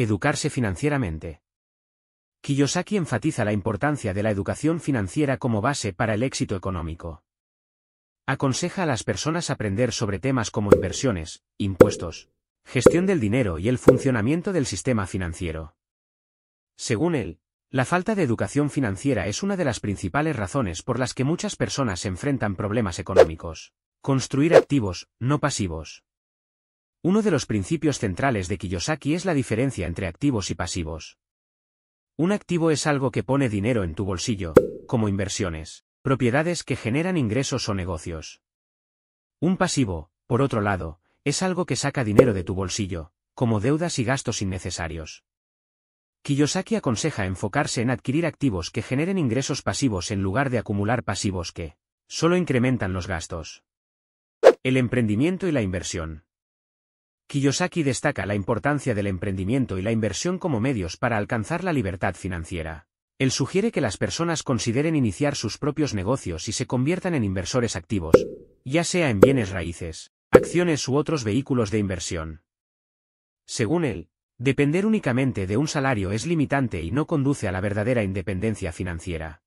Educarse financieramente. Kiyosaki enfatiza la importancia de la educación financiera como base para el éxito económico. Aconseja a las personas aprender sobre temas como inversiones, impuestos, gestión del dinero y el funcionamiento del sistema financiero. Según él, la falta de educación financiera es una de las principales razones por las que muchas personas se enfrentan problemas económicos. Construir activos, no pasivos. Uno de los principios centrales de Kiyosaki es la diferencia entre activos y pasivos. Un activo es algo que pone dinero en tu bolsillo, como inversiones, propiedades que generan ingresos o negocios. Un pasivo, por otro lado, es algo que saca dinero de tu bolsillo, como deudas y gastos innecesarios. Kiyosaki aconseja enfocarse en adquirir activos que generen ingresos pasivos en lugar de acumular pasivos que solo incrementan los gastos. El emprendimiento y la inversión. Kiyosaki destaca la importancia del emprendimiento y la inversión como medios para alcanzar la libertad financiera. Él sugiere que las personas consideren iniciar sus propios negocios y se conviertan en inversores activos, ya sea en bienes raíces, acciones u otros vehículos de inversión. Según él, depender únicamente de un salario es limitante y no conduce a la verdadera independencia financiera.